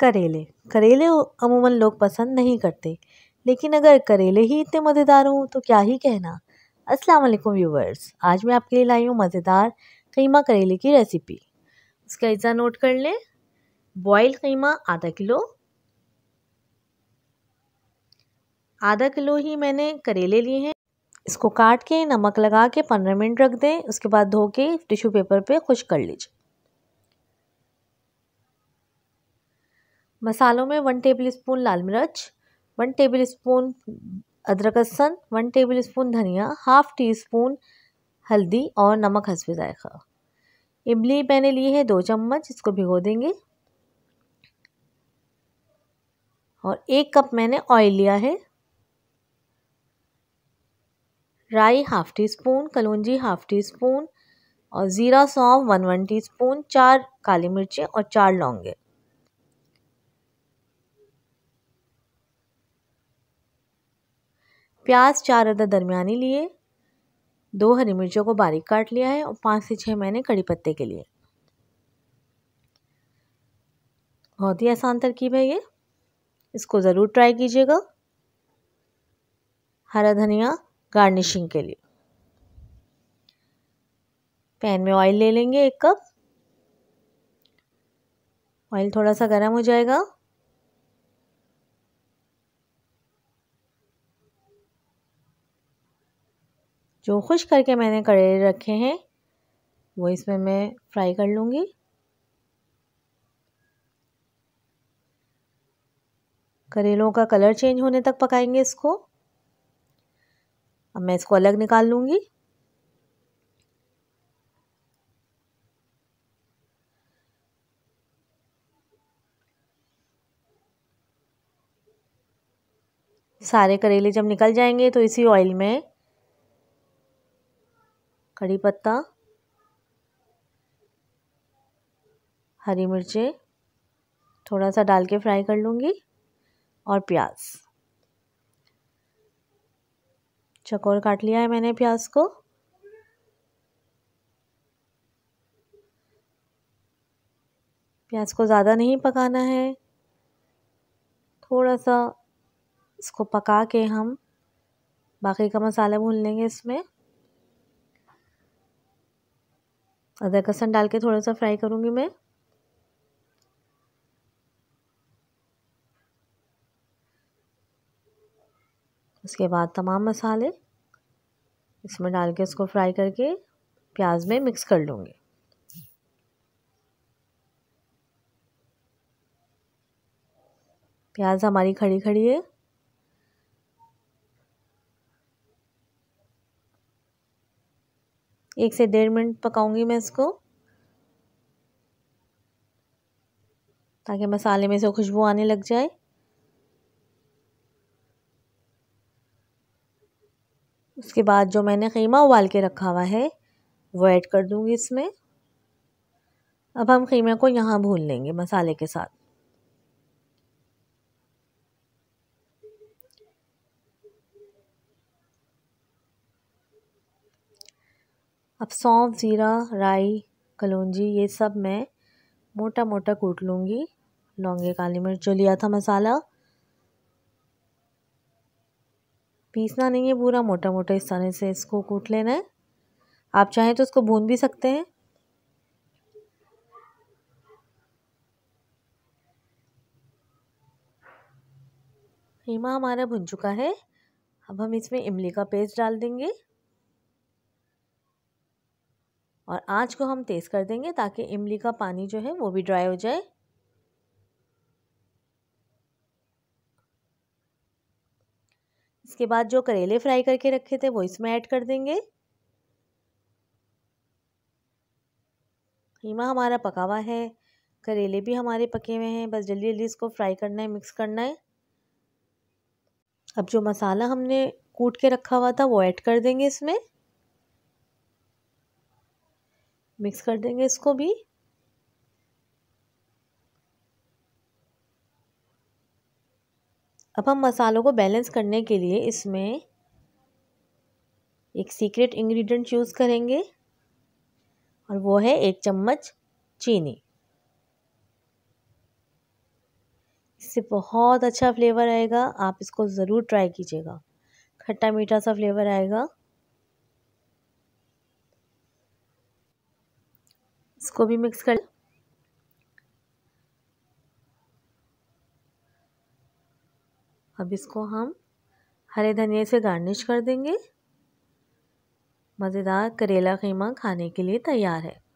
करेले करेले अमूमन लोग पसंद नहीं करते लेकिन अगर करेले ही इतने मज़ेदार हों तो क्या ही कहना अस्सलाम वालेकुम व्यूवर्स आज मैं आपके लिए लाई हूँ मज़ेदार कीमा करेले की रेसिपी उसका हिस्सा नोट कर लें बॉयल कीमा आधा किलो आधा किलो ही मैंने करेले लिए हैं इसको काट के नमक लगा के पंद्रह मिनट रख दें उसके बाद धो के टिश्यू पेपर पे खुश कर लीजिए मसालों में वन टेबल स्पून लाल मिर्च वन टेबल स्पून अदरक लहसन वन टेबल स्पून धनिया हाफ़ टी स्पून हल्दी और नमक हंसवे जायका इमली मैंने ली है दो चम्मच इसको भिगो देंगे और एक कप मैंने ऑयल लिया है राई हाफ़ टी स्पून कलौजी हाफ़ टी स्पून और ज़ीरा सौंफ वन वन टी स्पून चार काली मिर्चें और चार लौंगे प्याज चार अदर दरमियानी लिए दो हरी मिर्चों को बारीक काट लिया है और पाँच से छः महीने कड़ी पत्ते के लिए बहुत ही आसान तरकीब है ये इसको ज़रूर ट्राई कीजिएगा हरा धनिया गार्निशिंग के लिए पैन में ऑयल ले लेंगे एक कप ऑयल थोड़ा सा गर्म हो जाएगा जो खुश करके मैंने करेले रखे हैं वो इसमें मैं फ्राई कर लूँगी करेलों का कलर चेंज होने तक पकाएंगे इसको अब मैं इसको अलग निकाल लूँगी सारे करेले जब निकल जाएंगे तो इसी ऑयल में कड़ी पत्ता हरी मिर्चें थोड़ा सा डाल के फ्राई कर लूँगी और प्याज चकोर काट लिया है मैंने प्याज को प्याज को ज़्यादा नहीं पकाना है थोड़ा सा इसको पका के हम बाकी का मसाला भून लेंगे इसमें अदरक लहसन डाल के थोड़ा सा फ्राई करूँगी मैं उसके बाद तमाम मसाले इसमें डाल के उसको फ्राई करके प्याज में मिक्स कर लूँगी प्याज हमारी खड़ी खड़ी है एक से डेढ़ मिनट पकाऊंगी मैं इसको ताकि मसाले में से खुशबू आने लग जाए उसके बाद जो मैंने ख़ीमा उबाल के रखा हुआ है वो ऐड कर दूंगी इसमें अब हम ख़ीमे को यहाँ भून लेंगे मसाले के साथ अब सौंफ ज़ीरा राई कलौजी ये सब मैं मोटा मोटा कूट लूँगी लौंगे काली मिर्च जो लिया था मसाला पीसना नहीं है पूरा मोटा मोटा इस तरह से इसको कूट लेना है आप चाहें तो इसको भून भी सकते हैं कीमा हमारा भुन चुका है अब हम इसमें इमली का पेस्ट डाल देंगे और आँच को हम तेज़ कर देंगे ताकि इमली का पानी जो है वो भी ड्राई हो जाए इसके बाद जो करेले फ्राई करके रखे थे वो इसमें ऐड कर देंगे हीमा हमारा पका हुआ है करेले भी हमारे पके हुए हैं बस जल्दी जल्दी इसको फ्राई करना है मिक्स करना है अब जो मसाला हमने कूट के रखा हुआ था वो ऐड कर देंगे इसमें मिक्स कर देंगे इसको भी अब हम मसालों को बैलेंस करने के लिए इसमें एक सीक्रेट इंग्रेडिएंट यूज़ करेंगे और वो है एक चम्मच चीनी इससे बहुत अच्छा फ्लेवर आएगा आप इसको ज़रूर ट्राई कीजिएगा खट्टा मीठा सा फ्लेवर आएगा इसको भी मिक्स कर अब इसको हम हरे धनिया से गार्निश कर देंगे मज़ेदार करेला खीमा खाने के लिए तैयार है